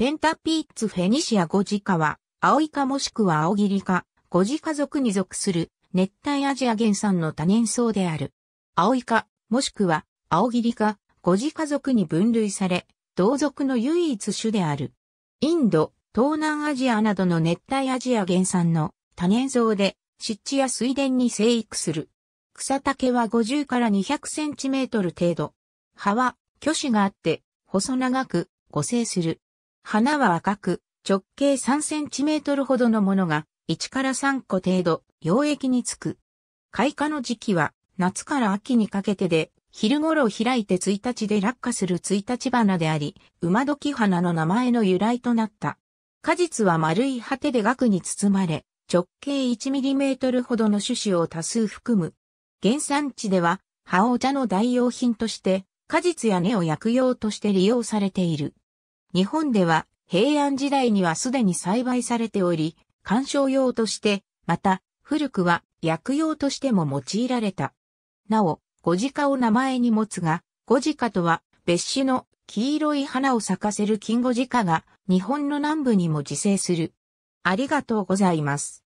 ペンタピーツフェニシアゴジカは、青イカもしくは青ギリカ、ゴジカ族に属する熱帯アジア原産の多年草である。青イカ、もしくは青ギリカ、ゴジカ族に分類され、同族の唯一種である。インド、東南アジアなどの熱帯アジア原産の多年草で、湿地や水田に生育する。草丈は50から200センチメートル程度。葉は、巨子があって、細長く、誤生する。花は赤く、直径3センチメートルほどのものが、1から3個程度、溶液につく。開花の時期は、夏から秋にかけてで、昼頃開いて1日で落下する1日花であり、馬時花の名前の由来となった。果実は丸い果てで額に包まれ、直径1トルほどの種子を多数含む。原産地では、葉お茶の代用品として、果実や根を薬用として利用されている。日本では平安時代にはすでに栽培されており、観賞用として、また古くは薬用としても用いられた。なお、ゴジカを名前に持つが、ゴジカとは別種の黄色い花を咲かせる金ゴジカが日本の南部にも自生する。ありがとうございます。